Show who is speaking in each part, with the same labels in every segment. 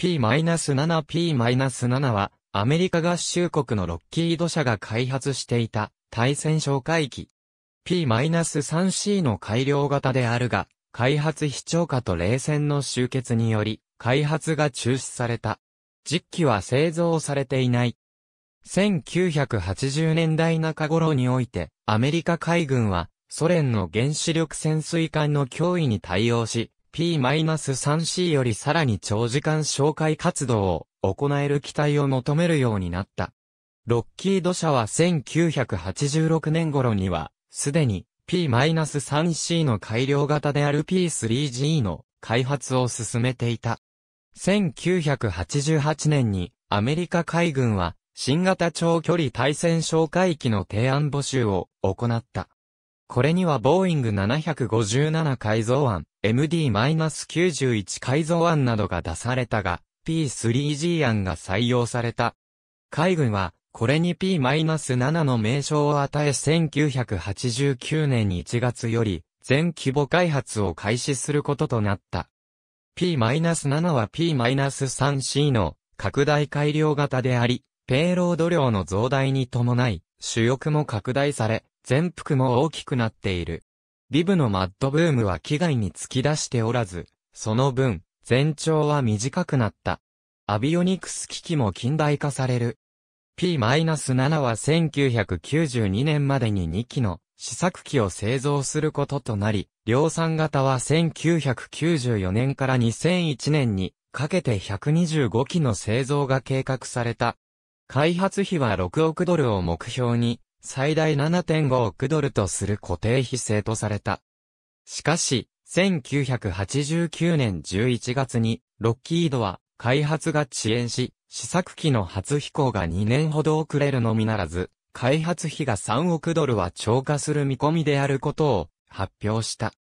Speaker 1: P-7P-7 は、アメリカ合衆国のロッキード社が開発していた対戦哨戒機。P-3C の改良型であるが、開発非超過と冷戦の終結により、開発が中止された。実機は製造されていない。1980年代中頃において、アメリカ海軍は、ソ連の原子力潜水艦の脅威に対応し、P-3C よりさらに長時間紹介活動を行える機体を求めるようになった。ロッキード社は1986年頃には、すでに P-3C の改良型である P3G の開発を進めていた。1988年にアメリカ海軍は新型長距離対戦哨戒機の提案募集を行った。これにはボーイング757改造案、MD-91 改造案などが出されたが、P3G 案が採用された。海軍は、これに P-7 の名称を与え1989年1月より、全規模開発を開始することとなった。P-7 は P-3C の拡大改良型であり、ペイロード量の増大に伴い、主翼も拡大され、全幅も大きくなっている。ビブのマッドブームは危害に突き出しておらず、その分、全長は短くなった。アビオニクス機器も近代化される。P-7 は1992年までに2機の試作機を製造することとなり、量産型は1994年から2001年にかけて125機の製造が計画された。開発費は6億ドルを目標に最大7.5億ドルとする固定費制とされた。しかし、1989年11月に、ロッキードは開発が遅延し、試作機の初飛行が2年ほど遅れるのみならず、開発費が3億ドルは超過する見込みであることを発表した。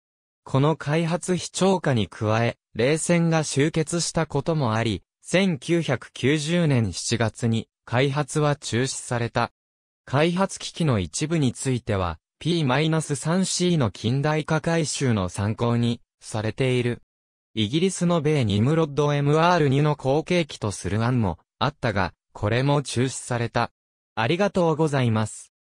Speaker 1: この開発費超過に加え、冷戦が終結したこともあり、1990年7月に開発は中止された。開発機器の一部については、P-3C の近代化改修の参考にされている。イギリスの米ニムロッド MR2 の後継機とする案もあったが、これも中止された。ありがとうございます。